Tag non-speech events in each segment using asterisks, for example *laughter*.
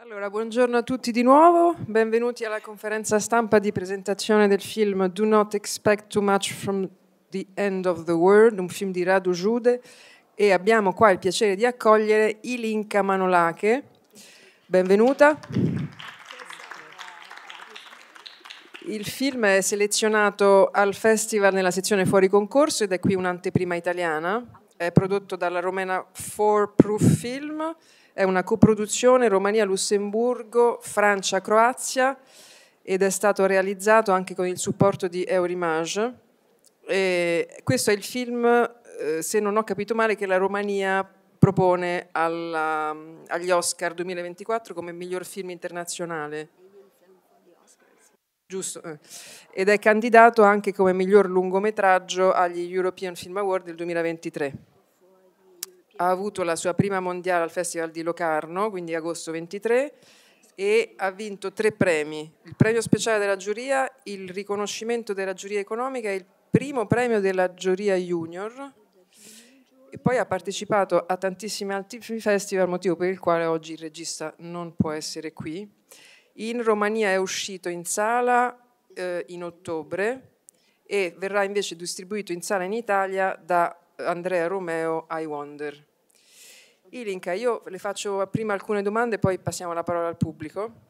Allora, buongiorno a tutti di nuovo, benvenuti alla conferenza stampa di presentazione del film Do Not Expect Too Much from the End of the World, un film di Radu Jude, e abbiamo qua il piacere di accogliere Ilinka Manolache. Benvenuta. Il film è selezionato al festival nella sezione fuori concorso ed è qui un'anteprima italiana. È prodotto dalla romena Four Proof Film è una coproduzione Romania-Lussemburgo, Francia-Croazia ed è stato realizzato anche con il supporto di Eurimage. E questo è il film, eh, se non ho capito male, che la Romania propone alla, agli Oscar 2024 come miglior film internazionale. Giusto, eh. ed è candidato anche come miglior lungometraggio agli European Film Award del 2023 ha avuto la sua prima mondiale al Festival di Locarno, quindi agosto 23, e ha vinto tre premi, il premio speciale della giuria, il riconoscimento della giuria economica e il primo premio della giuria junior e poi ha partecipato a tantissimi altri festival, motivo per il quale oggi il regista non può essere qui. In Romania è uscito in sala eh, in ottobre e verrà invece distribuito in sala in Italia da Andrea Romeo I Wonder. Ilinka, io le faccio prima alcune domande e poi passiamo la parola al pubblico.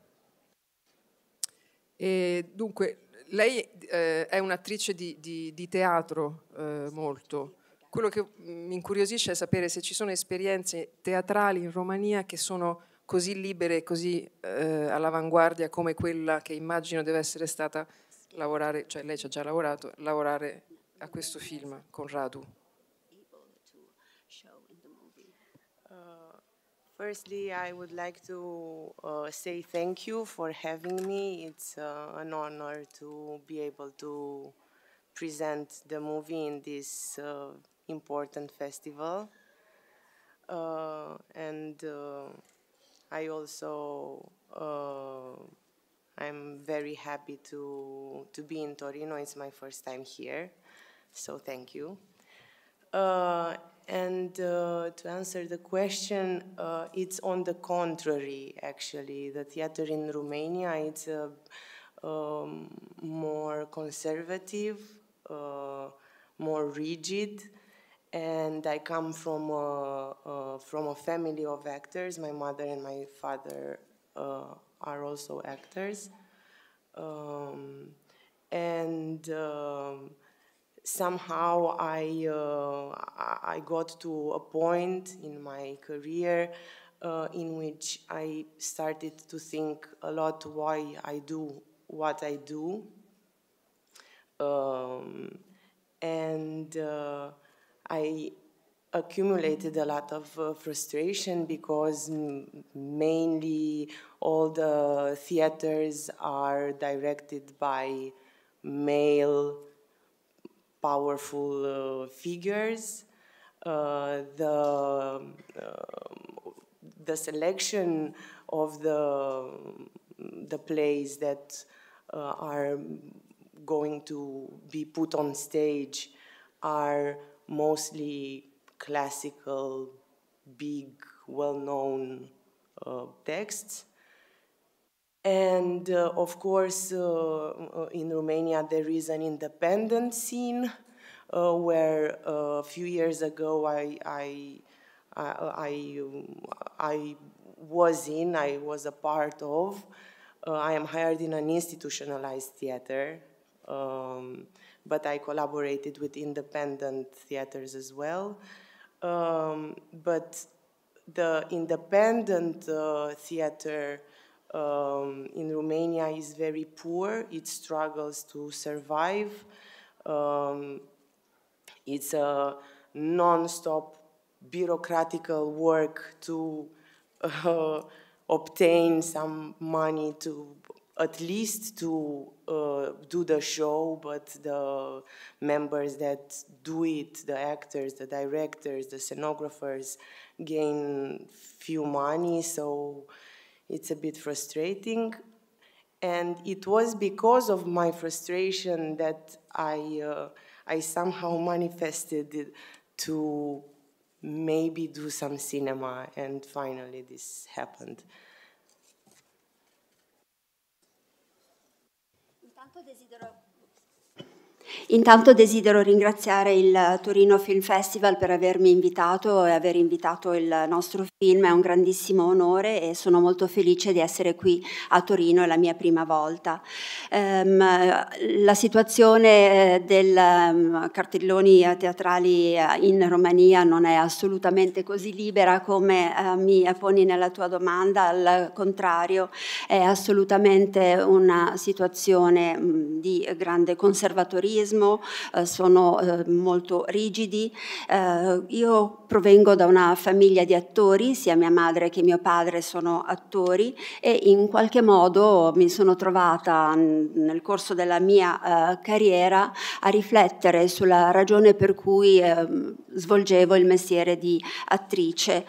E dunque, lei eh, è un'attrice di, di, di, teatro eh, molto. Quello che mi incuriosisce è sapere se ci sono esperienze teatrali in Romania che sono così libere e così eh, all'avanguardia come quella che immagino deve essere stata lavorare, cioè lei ci ha già lavorato, lavorare a questo film con Radu. Firstly, I would like to uh, say thank you for having me. It's uh, an honor to be able to present the movie in this uh, important festival. Uh, and uh, I also uh, I'm very happy to to be in Torino. It's my first time here, so thank you. And uh, to answer the question, uh, it's on the contrary, actually. The theater in Romania, it's a uh, um, more conservative, uh, more rigid, and I come from a, from a family of actors. My mother and my father uh, are also actors. Um, and um, somehow I uh, I got to a point in my career uh, in which I started to think a lot why I do what I do, um, and uh, I accumulated a lot of uh, frustration because mainly all the theaters are directed by male powerful uh, figures. Uh, the, um, the selection of the, the plays that uh, are going to be put on stage are mostly classical, big, well-known uh, texts. And uh, of course, uh, uh, in Romania, there is an independent scene uh, where uh, a few years ago I, I, I, I, was in, I was a part of. Uh, I am hired in an institutionalized theater, um, but I collaborated with independent theaters as well. Um, but the independent theater um, in Romania is very poor. It struggles to survive. Um, it's a non-stop bureaucratical work to uh, obtain some money to at least to uh, do the show, but the members that do it, the actors, the directors, the scenographers, gain few money. So it's a bit frustrating. And it was because of my frustration that I, uh, I somehow *laughs* manifested it to maybe do some cinema, and finally this happened. Intanto desidero Intanto desidero ringraziare il Torino Film Festival per avermi invitato e aver invitato il nostro film, è un grandissimo onore e sono molto felice di essere qui a Torino, è la mia prima volta. Ehm, la situazione eh, dei ehm, cartelloni eh, teatrali eh, in Romania non è assolutamente così libera come mi poni nella tua domanda, al contrario è assolutamente una situazione di grande conservatoria razzismo, eh, sono eh, molto rigidi. Eh, io provengo da una famiglia di attori, sia mia madre che mio padre sono attori e in qualche modo mi sono trovata nel corso della mia carriera a riflettere sulla ragione per cui ehm, svolgevo il mestiere di attrice,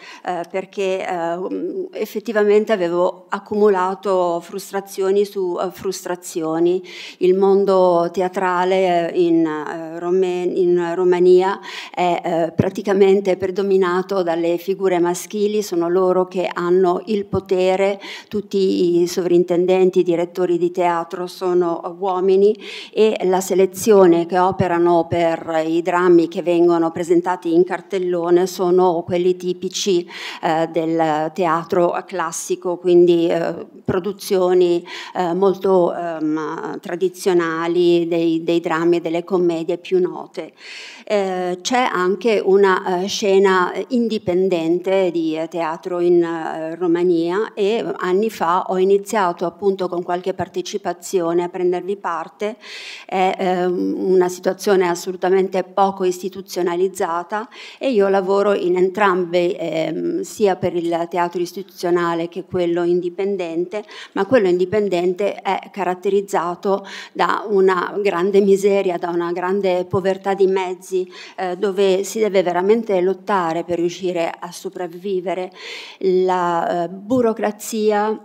perché ehm, effettivamente avevo accumulato frustrazioni su frustrazioni. Il mondo teatrale eh, in, eh, Romen- in, Romania è eh, praticamente predominato dalle figure maschili, sono loro che hanno il potere, tutti i sovrintendenti, i direttori di teatro sono uomini e la selezione che operano per i drammi che vengono presentati in cartellone sono quelli tipici eh, del teatro classico, quindi eh, produzioni eh, molto ehm, tradizionali dei, dei drammi drammi e delle commedie più note. Eh, c'è anche una eh, scena indipendente di eh, teatro in eh, Romania e anni fa ho iniziato appunto con qualche partecipazione a prendervi parte, è ehm, una situazione assolutamente poco istituzionalizzata e io lavoro in entrambe, ehm, sia per il teatro istituzionale che quello indipendente, ma quello indipendente è caratterizzato da una grande miseria Nigeria da una grande povertà di mezzi, eh, dove si deve veramente lottare per riuscire a sopravvivere. La eh, burocrazia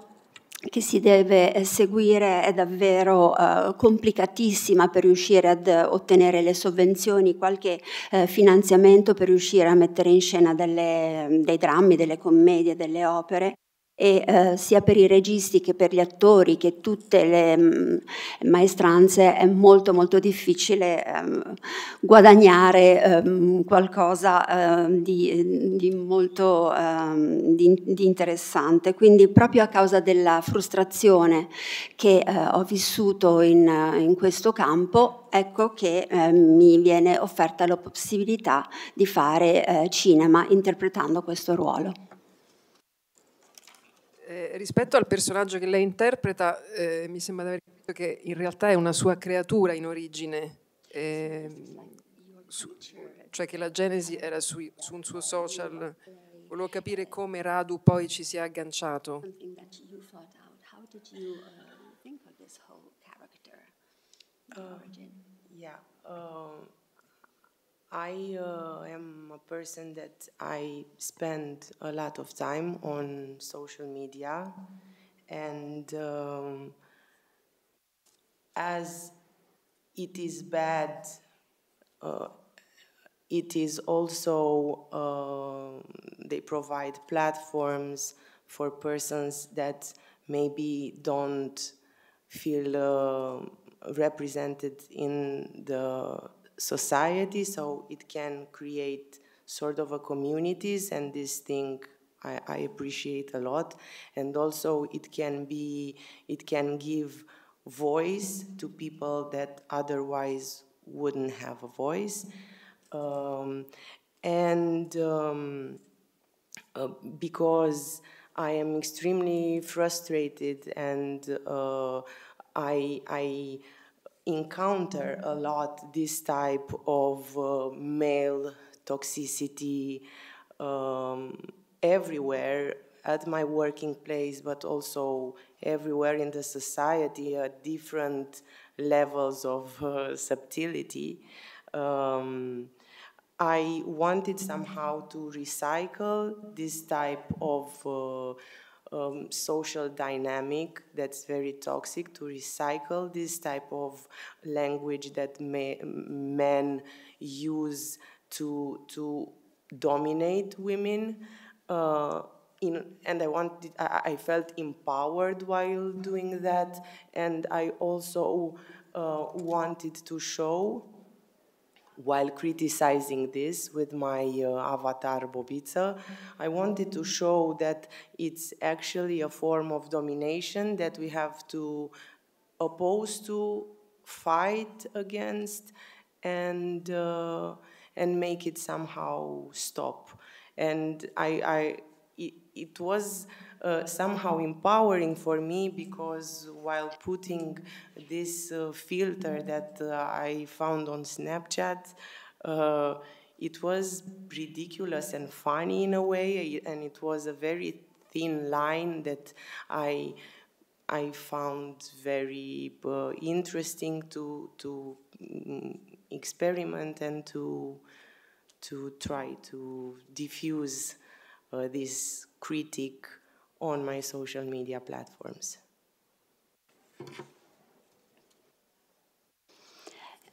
che si deve eh, seguire è davvero eh, complicatissima per riuscire ad ottenere le sovvenzioni, qualche eh, finanziamento per riuscire a mettere in scena delle, dei drammi, delle commedie, delle opere e eh, sia per i registi che per gli attori che tutte le mh, mm, maestranze è molto molto difficile ehm, guadagnare ehm, qualcosa ehm, di, di, molto ehm, di, di, interessante quindi proprio a causa della frustrazione che eh, ho vissuto in, in, questo campo ecco che eh, mi viene offerta la possibilità di fare eh, cinema interpretando questo ruolo rispetto al personaggio che lei interpreta, eh, mi sembra di aver capito che in realtà è una sua creatura in origine, eh, su, cioè che la genesi era su, su un suo social. Volevo capire come Radu poi ci si è agganciato. Uh, um, yeah, um, I uh, am a person that I spend a lot of time on social media, and um, as it is bad, uh, it is also uh, they provide platforms for persons that maybe don't feel uh, represented in the society, so it can create sort of a communities, and this thing I, I appreciate a lot. And also, it can be, it can give voice to people that otherwise wouldn't have a voice. Um, and um, uh, because I am extremely frustrated and uh, I, I, encounter a lot this type of uh, male toxicity um, everywhere at my working place, but also everywhere in the society at different levels of uh, subtlety. Um, I wanted somehow to recycle this type of uh, um, social dynamic that's very toxic to recycle this type of language that may, men use to to dominate women uh, in, and I wanted I, I, felt empowered while doing that and I also uh, wanted to show while criticizing this with my uh, avatar Bobica, I wanted to show that it's actually a form of domination that we have to oppose to, fight against, and uh, and make it somehow stop. And I, I it, it was uh, somehow empowering for me because while putting this uh, filter that uh, I found on Snapchat, uh, it was ridiculous and funny in a way, and it was a very thin line that I I found very uh, interesting to to mm, experiment and to to try to diffuse uh, this critic on my social media platforms.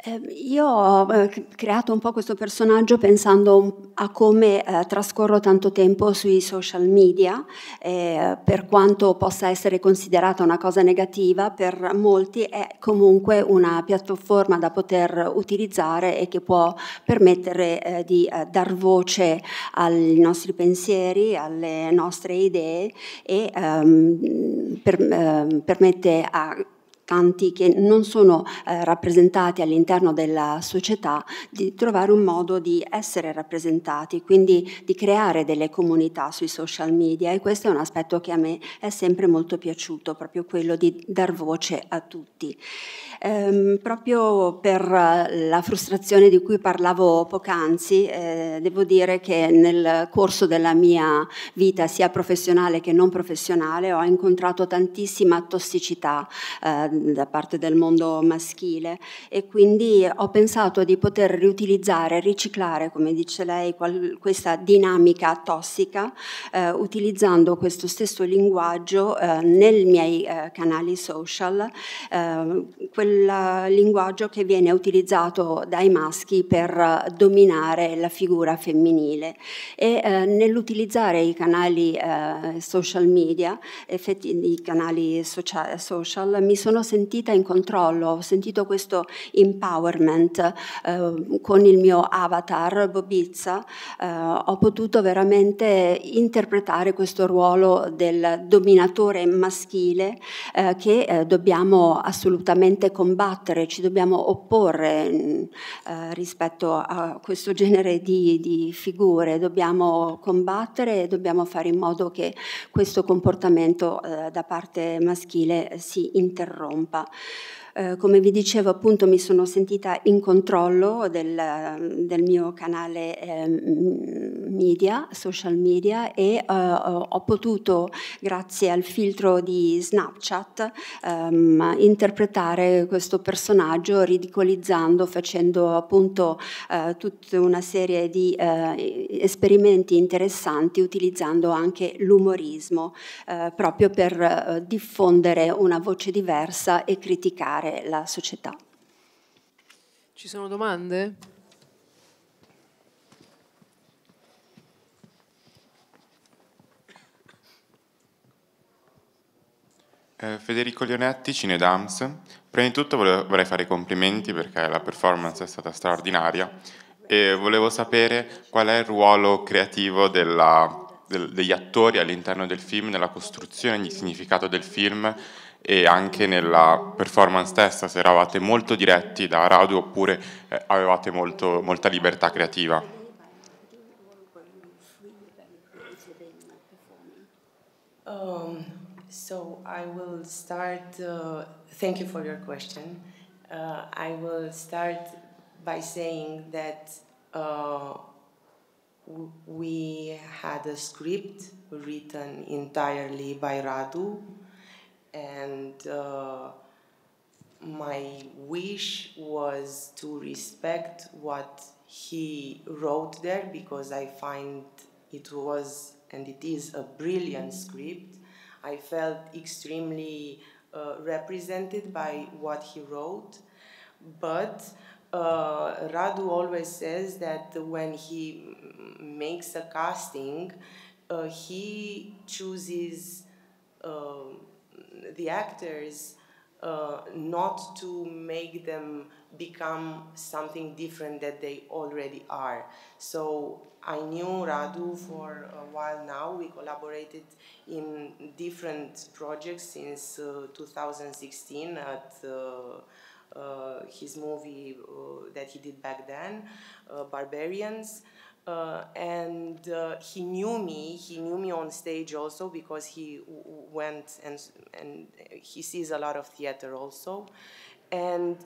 Eh, io ho ehm, creato un po' questo personaggio pensando a come eh, trascorro tanto tempo sui social media, eh, per quanto possa essere considerata una cosa negativa, per molti è comunque una piattaforma da poter utilizzare e che può permettere eh, di eh, dar voce ai nostri pensieri, alle nostre idee e ehm, per, ehm, permette a importanti che non sono eh, rappresentati all'interno della società, di trovare un modo di essere rappresentati, quindi di creare delle comunità sui social media e questo è un aspetto che a me è sempre molto piaciuto, proprio quello di dar voce a tutti. Ehm, proprio per eh, la frustrazione di cui parlavo poc'anzi, eh, devo dire che nel corso della mia vita, sia professionale che non professionale, ho incontrato tantissima tossicità eh, da parte del mondo maschile e quindi ho pensato di poter riutilizzare, riciclare, come dice lei, qual- questa dinamica tossica eh, utilizzando questo stesso linguaggio eh, nei miei eh, canali social, ehm, quello il linguaggio che viene utilizzato dai maschi per eh, dominare la figura femminile e eh, nell'utilizzare i canali eh, social media, effetti, i canali social, social, mi sono sentita in controllo, ho sentito questo empowerment eh, con il mio avatar Bobizza, eh, ho potuto veramente interpretare questo ruolo del dominatore maschile eh, che dobbiamo assolutamente conoscere combattere, ci dobbiamo opporre mm, eh, rispetto a questo genere di, di figure, dobbiamo combattere e dobbiamo fare in modo che questo comportamento eh, da parte maschile si interrompa. Eh, come vi dicevo appunto mi sono sentita in controllo del, del mio canale eh, media, social media e eh, ho potuto grazie al filtro di Snapchat ehm, interpretare questo personaggio ridicolizzando, facendo appunto eh, tutta una serie di esperimenti interessanti utilizzando anche l'umorismo proprio per diffondere una voce diversa e criticare cambiare la società. Ci sono domande? Eh, Federico Lionetti, Cinedams. Prima di tutto volevo, vorrei fare i complimenti perché la performance è stata straordinaria e volevo sapere qual è il ruolo creativo della, del, degli attori all'interno del film, nella costruzione di significato del film e anche nella performance stessa se eravate molto diretti da Radu oppure eh, avevate molto, molta libertà creativa. Um, so I will start, uh, thank you for your question. Uh, I will start by saying that uh, we had a script written entirely by Radu and uh, my wish was to respect what he wrote there because I find it was and it is a brilliant script. I felt extremely uh, represented by what he wrote, but uh, Radu always says that when he makes a casting, uh, he chooses. Um, the actors uh, not to make them become something different that they already are. So I knew Radu for a while now. We collaborated in different projects since uh, 2016 at uh, uh, his movie uh, that he did back then, uh, Barbarians. Uh, and uh, he knew me. He knew me on stage also because he went and and he sees a lot of theater also, and.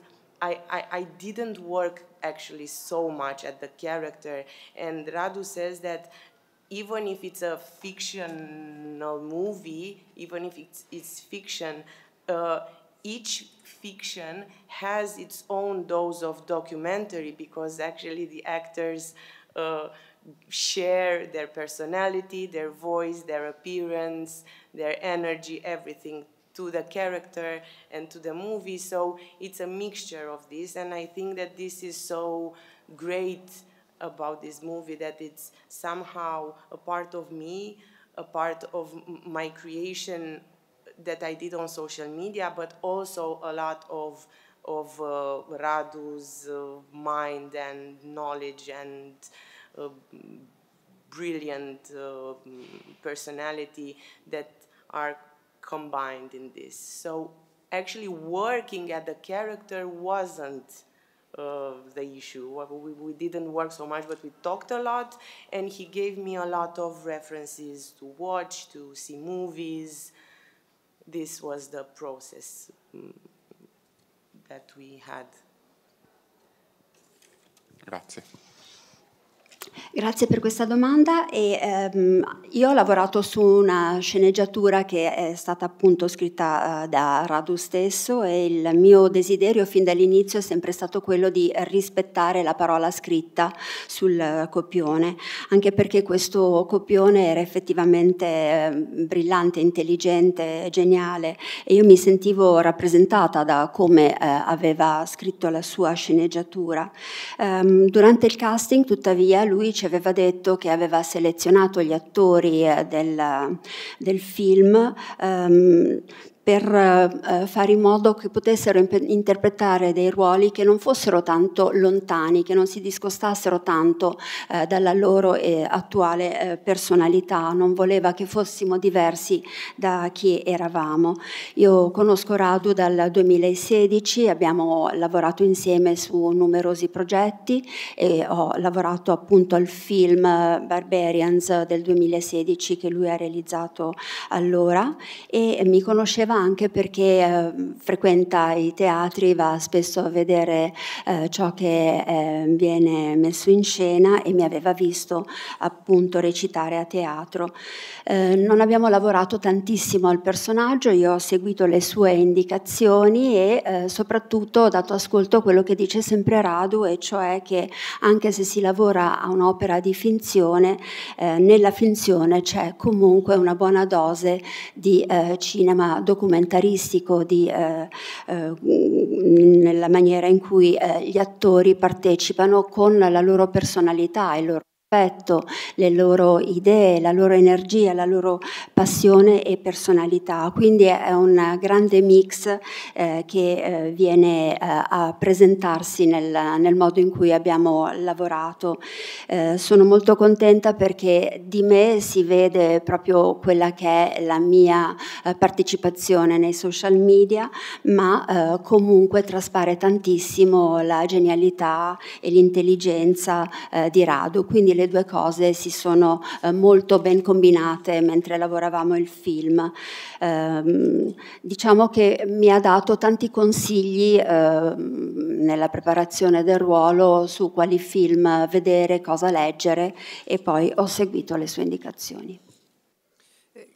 I, I, I didn't work actually so much at the character and Radu says that even if it's a fictional movie, even if it's, it's fiction, uh, each fiction has its own dose of documentary because actually the actors uh, share their personality, their voice, their appearance, their energy, everything to the character and to the movie. So it's a mixture of this, and I think that this is so great about this movie that it's somehow a part of me, a part of my creation that I did on social media, but also a lot of of uh, Radu's uh, mind and knowledge and uh, brilliant uh, personality that are combined in this. So actually working at the character wasn't uh, the issue. We, we didn't work so much, but we talked a lot, and he gave me a lot of references to watch, to see movies. This was the process. Mm we had. Grazie. Grazie per questa domanda. E, ehm, io ho lavorato su una sceneggiatura che è stata appunto scritta eh, da Radu stesso e il mio desiderio fin dall'inizio è sempre stato quello di rispettare la parola scritta sul copione, anche perché questo copione era effettivamente eh, brillante, intelligente, geniale e io mi sentivo rappresentata da come eh, aveva scritto la sua sceneggiatura. Ehm, durante il casting tuttavia lui ci aveva detto che aveva selezionato gli attori eh, del, del film ehm, per eh, fare in modo che potessero interpretare dei ruoli che non fossero tanto lontani, che non si discostassero tanto eh, dalla loro eh, attuale personalità, non voleva che fossimo diversi da chi eravamo. Io conosco Radu dal 2016, abbiamo lavorato insieme su numerosi progetti e ho lavorato appunto al film Barbarians del 2016 che lui ha realizzato allora e mi conosceva anche perché eh, frequenta i teatri, va spesso a vedere eh, ciò che eh, viene messo in scena e mi aveva visto appunto recitare a teatro. Eh, non abbiamo lavorato tantissimo al personaggio, io ho seguito le sue indicazioni e eh, soprattutto ho dato ascolto a quello che dice sempre Radu e cioè che anche se si lavora a un'opera di finzione, eh, nella finzione c'è comunque una buona dose di cinema documentario documentaristico di, eh, eh, nella maniera in cui eh, gli attori partecipano con la loro personalità e il loro le loro idee, la loro energia, la loro passione e personalità. Quindi è un grande mix eh, che eh, viene eh, a presentarsi nel, nel, modo in cui abbiamo lavorato. Eh, sono molto contenta perché di me si vede proprio quella che è la mia eh, partecipazione nei social media, ma eh, comunque traspare tantissimo la genialità e l'intelligenza di Rado. Quindi le due cose si sono eh, molto ben combinate mentre lavoravamo il film. Eh, diciamo che mi ha dato tanti consigli eh, nella preparazione del ruolo su quali film vedere, cosa leggere e poi ho seguito le sue indicazioni. Eh,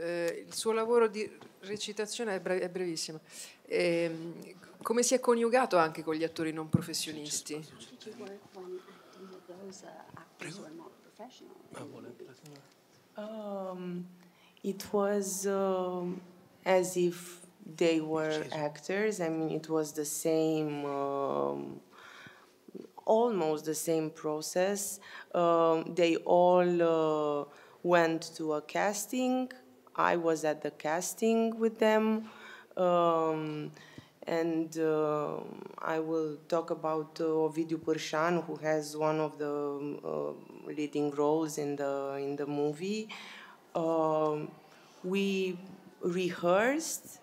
eh, il suo lavoro di recitazione è, brevissimo. Ehm, come si è coniugato anche con gli attori non professionisti? Um, it was um, as if they were actors. I mean, it was the same, um, almost the same process. Um, they all uh, went to a casting. I was at the casting with them. Um, and uh, I will talk about uh, Ovidiu Pârșan, who has one of the uh, leading roles in the in the movie. Uh, we rehearsed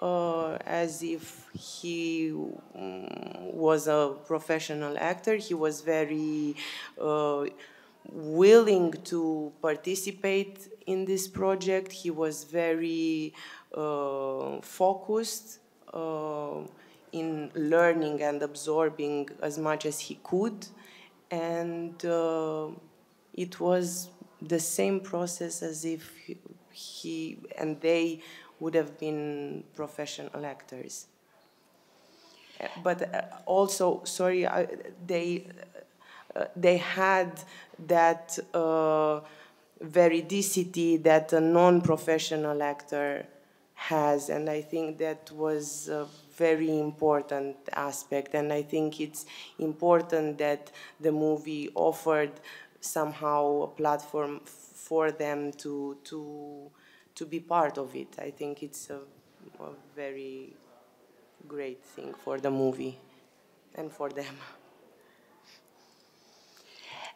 uh, as if he mm, was a professional actor. He was very uh, willing to participate in this project. He was very uh, focused uh, in learning and absorbing as much as he could. And uh, it was the same process as if he, and they would have been professional actors. Uh, but uh, also, sorry, they, uh, they had that uh, veridicity that a non-professional actor has, and I think that was a very important aspect. And I think it's important that the movie offered somehow a platform for them to to to be part of it. I think it's a, a very great thing for the movie and for them.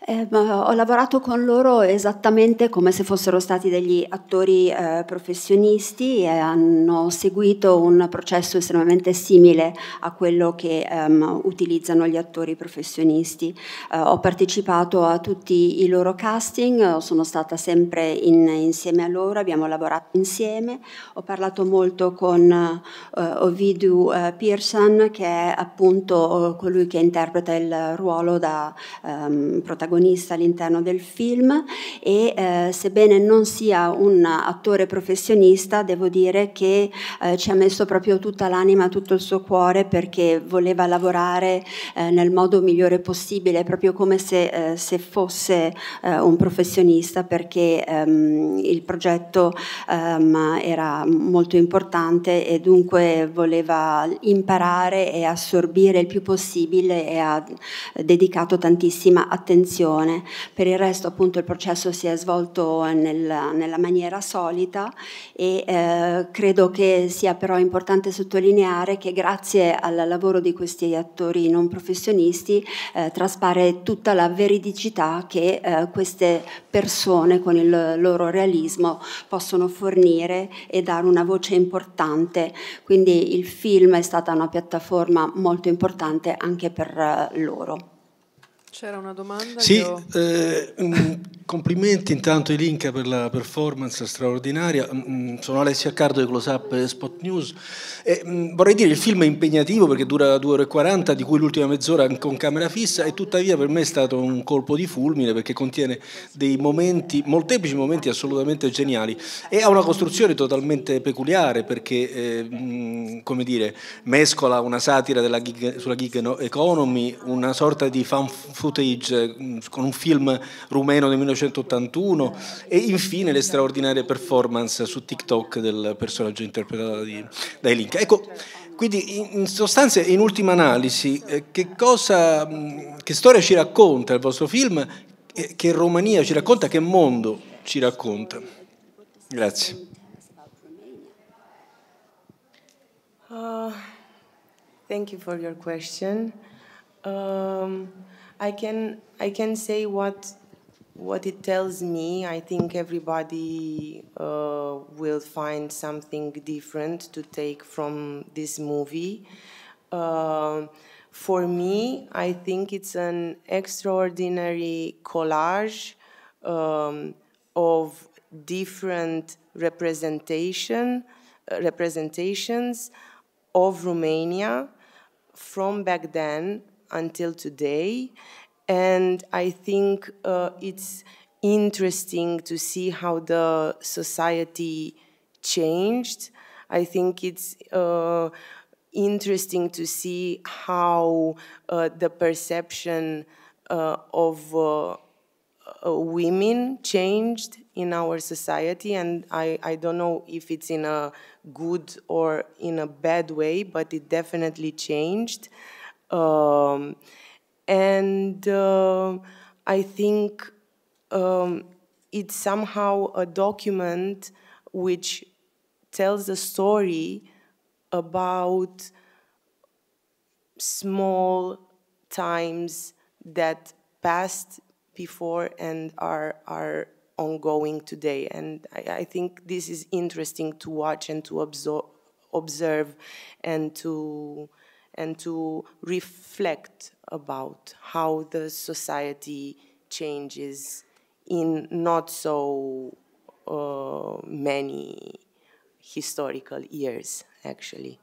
Eh, ho lavorato con loro esattamente come se fossero stati degli attori eh, professionisti e hanno seguito un processo estremamente simile a quello che ehm, utilizzano gli attori professionisti. Eh, ho partecipato a tutti i loro casting, sono stata sempre in, insieme a loro, abbiamo lavorato insieme, ho parlato molto con eh, Ovidu eh, Pearson che è appunto eh, colui che interpreta il ruolo da ehm, protagonista protagonista all'interno del film e eh, sebbene non sia un attore professionista devo dire che eh, ci ha messo proprio tutta l'anima, tutto il suo cuore perché voleva lavorare eh, nel modo migliore possibile, proprio come se, eh, se fosse eh, un professionista perché ehm, il progetto ehm, era molto importante e dunque voleva imparare e assorbire il più possibile e ha dedicato tantissima attenzione commissione. Per il resto appunto il processo si è svolto nel, nella maniera solita e eh, credo che sia però importante sottolineare che grazie al lavoro di questi attori non professionisti eh, traspare tutta la veridicità che eh, queste persone con il loro realismo possono fornire e dare una voce importante. Quindi il film è stata una piattaforma molto importante anche per eh, loro. C'era una domanda? Sì, ho... eh, mm, complimenti intanto Ilinka per la performance straordinaria. Mm, mm, sono Alessia Cardo di Close Up Spot News. E, vorrei dire, il film è impegnativo perché dura 2 ore e 40, di cui l'ultima mezz'ora con camera fissa e tuttavia per me è stato un colpo di fulmine perché contiene dei momenti, molteplici momenti assolutamente geniali e ha una costruzione totalmente peculiare perché, eh, come dire, mescola una satira gig, sulla gig economy, una sorta di fan footage mm, con un film rumeno del 1981 e infine le straordinarie performance su TikTok del personaggio interpretato da Elinka. Ecco, quindi in sostanza, in ultima analisi, eh, che, cosa, mm, che storia ci racconta il vostro film? Che Romania ci racconta? Che mondo ci racconta? Grazie. Uh, thank you for your question. Um, I can I can say what what it tells me. I think everybody uh, will find something different to take from this movie. Uh, for me, I think it's an extraordinary collage um, of different representation uh, representations of Romania from back then until today. And I think uh, it's interesting to see how the society changed. I think it's uh, interesting to see how uh, the perception uh, of uh, uh, women changed in our society, and I, I don't know if it's in a good or in a bad way, but it definitely changed. Um, and uh, I think um, it's somehow a document which tells a story about small times that passed before and are are ongoing today. And I, I think this is interesting to watch and to observe and to and to reflect about how the society changes in not so uh, many historical years, actually.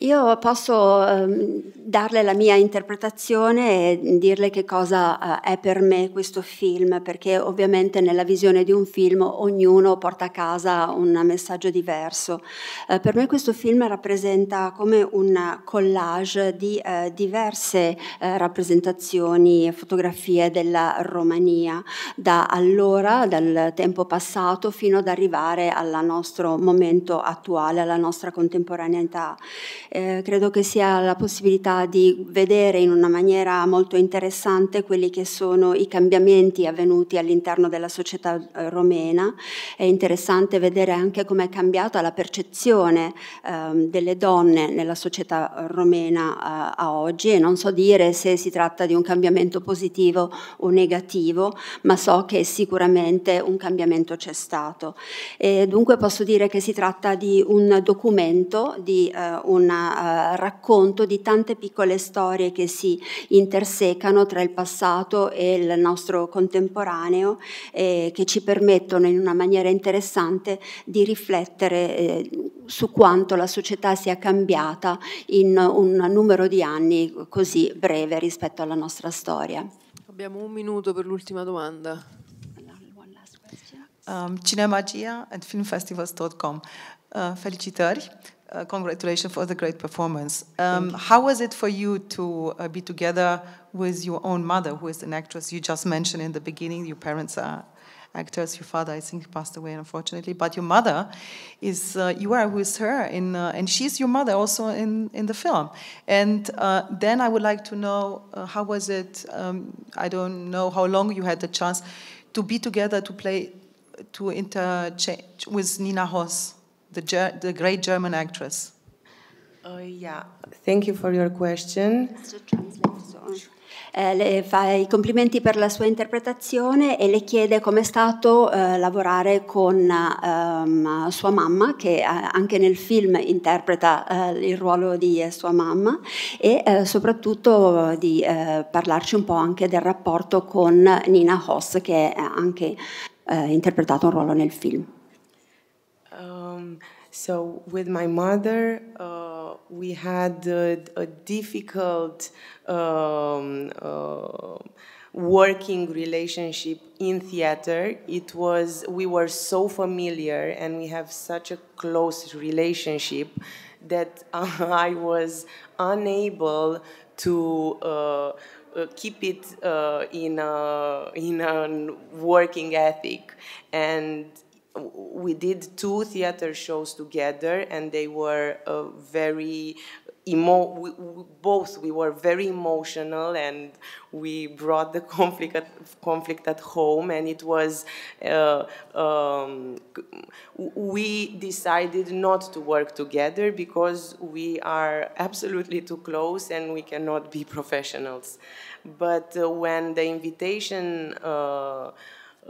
Io posso ehm, darle la mia interpretazione e dirle che cosa eh, è per me questo film, perché ovviamente nella visione di un film ognuno porta a casa un messaggio diverso. Eh, per me questo film rappresenta come un collage di eh, diverse eh, rappresentazioni e fotografie della Romania, da allora, dal tempo passato, fino ad arrivare al nostro momento attuale, alla nostra contemporaneità eh, credo che sia la possibilità di vedere in una maniera molto interessante quelli che sono i cambiamenti avvenuti all'interno della società eh, romena. È interessante vedere anche come è cambiata la percezione eh, delle donne nella società romena eh, a oggi e non so dire se si tratta di un cambiamento positivo o negativo, ma so che sicuramente un cambiamento c'è stato. E dunque posso dire che si tratta di un documento, di eh, una eh, racconto di tante piccole storie che si intersecano tra il passato e il nostro contemporaneo e eh, che ci permettono in una maniera interessante di riflettere eh, su quanto la società sia cambiata in un numero di anni così breve rispetto alla nostra storia. Abbiamo un minuto per l'ultima domanda. Um, Cinemagia and filmfestivals.com. Uh, felicitări! Uh, congratulations for the great performance. Um, how was it for you to uh, be together with your own mother, who is an actress? You just mentioned in the beginning your parents are actors. Your father, I think, passed away unfortunately, but your mother is uh, you are with her, in, uh, and she's your mother also in, in the film. And uh, then I would like to know uh, how was it? Um, I don't know how long you had the chance to be together to play to interchange with Nina Hoss. the, Ger the great German actress? Uh, yeah, thank you for your question. Eh, le fa i complimenti per la sua interpretazione e le chiede com'è stato eh, lavorare con ehm, sua mamma, che eh, anche nel film interpreta eh, il ruolo di eh, sua mamma, e eh, soprattutto di parlarci un po' anche del rapporto con Nina Hoss, che ha anche interpretato un ruolo nel film. Um, so with my mother, uh, we had a, a difficult um, uh, working relationship in theater. It was we were so familiar and we have such a close relationship that *laughs* I was unable to uh, uh, keep it uh, in a, in a working ethic and we did two theater shows together and they were uh, very emo we, we, both we were very emotional and we brought the conflict at, conflict at home and it was uh, um, we decided not to work together because we are absolutely too close and we cannot be professionals but uh, when the invitation uh,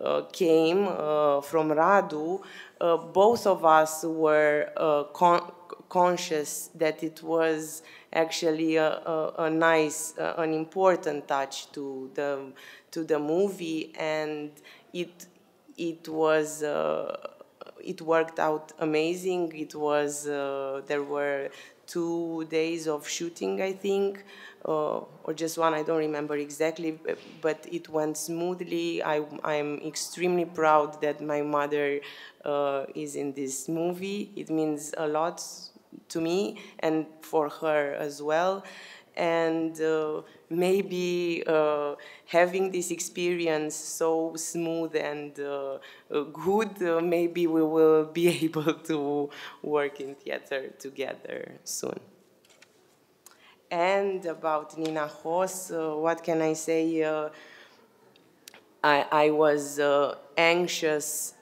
uh, came uh, from Radu, uh, both of us were uh, con conscious that it was actually a, a, a nice, uh, an important touch to the to the movie, and it it was. it worked out amazing. It was there were two days of shooting, I think, uh, or just one, I don't remember exactly, but it went smoothly. I, am extremely proud that my mother uh, is in this movie. It means a lot to me and for her as well and uh, maybe uh, having this experience so smooth and uh, uh good, uh, maybe we will be *laughs* able to work in theater together soon. And about Nina Hoss, uh, what can I say? I, I, was anxious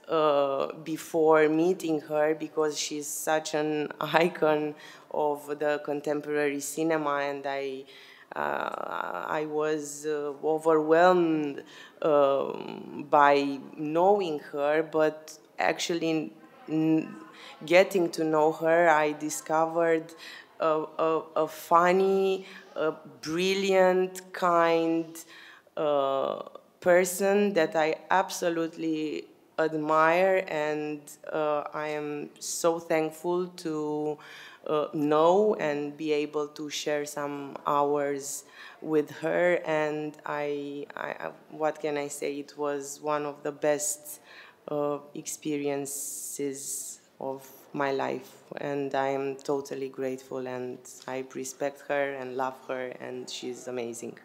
before meeting her because she's such an *laughs* icon of the contemporary cinema, and I. Uh, I was uh, overwhelmed um, by knowing her, but actually, getting to know her, I discovered a, a, a funny, a brilliant, kind uh, person that I absolutely admire and uh, I am so thankful to uh, know and be able to share some hours with her and I, I what can I say it was one of the best uh, experiences of my life and I am totally grateful and I respect her and love her and she's amazing.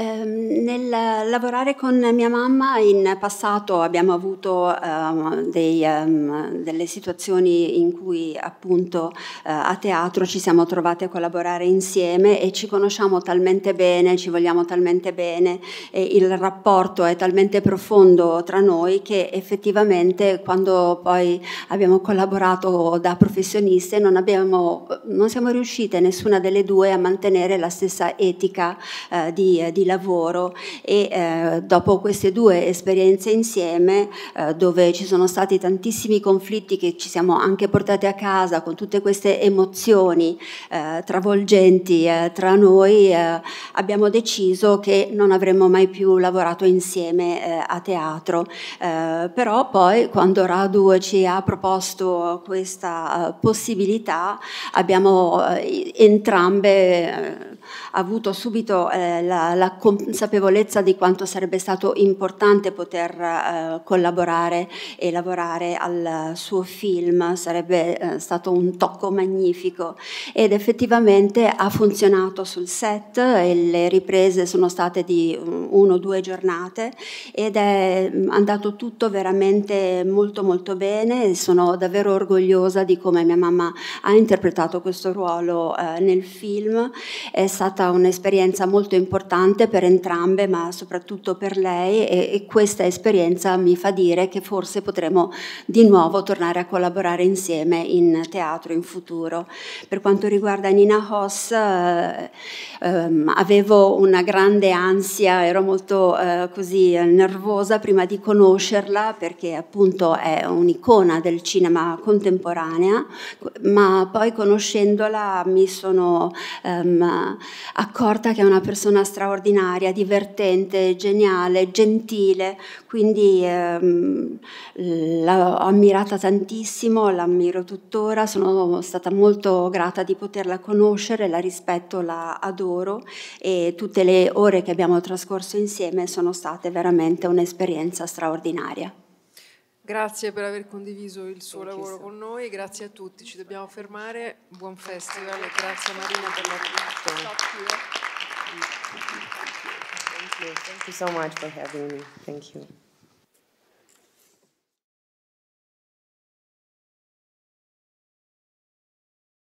Eh, nel lavorare con mia mamma in passato abbiamo avuto eh, dei, um, delle situazioni in cui appunto eh, a teatro ci siamo trovate a collaborare insieme e ci conosciamo talmente bene, ci vogliamo talmente bene e il rapporto è talmente profondo tra noi che effettivamente quando poi abbiamo collaborato da professioniste non, abbiamo, non siamo riuscite nessuna delle due a mantenere la stessa etica eh, di, di lavoro e eh, dopo queste due esperienze insieme eh, dove ci sono stati tantissimi conflitti che ci siamo anche portati a casa con tutte queste emozioni eh, travolgenti eh, tra noi eh, abbiamo deciso che non avremmo mai più lavorato insieme eh, a teatro però poi quando Radu ci ha proposto questa possibilità abbiamo entrambe avuto subito eh, la, la, consapevolezza di quanto sarebbe stato importante poter eh, collaborare e lavorare al suo film, sarebbe eh, stato un tocco magnifico ed effettivamente ha funzionato sul set, le riprese sono state di mm, uno o due giornate ed è mm, andato tutto veramente molto molto bene, sono davvero orgogliosa di come mia mamma ha interpretato questo ruolo eh, nel film. È stata un'esperienza molto importante per entrambe, ma soprattutto per lei e, e questa esperienza mi fa dire che forse potremo di nuovo tornare a collaborare insieme in teatro in futuro. Per quanto riguarda Nina Hoss, eh, ehm, avevo una grande ansia, ero molto eh, così eh, nervosa prima di conoscerla perché appunto è un'icona del cinema contemporanea, ma poi conoscendola mi sono ehm, accorta che è una persona straordinaria, divertente, geniale, gentile, quindi ehm, l'ho ammirata tantissimo, l'ammiro tuttora, sono stata molto grata di poterla conoscere, la rispetto, la adoro e tutte le ore che abbiamo trascorso insieme sono state veramente un'esperienza straordinaria. Grazie per aver condiviso il suo Buon lavoro con noi, grazie a tutti, ci dobbiamo fermare, buon festival e grazie a Marina per la Thank you so much for having me. Thank you.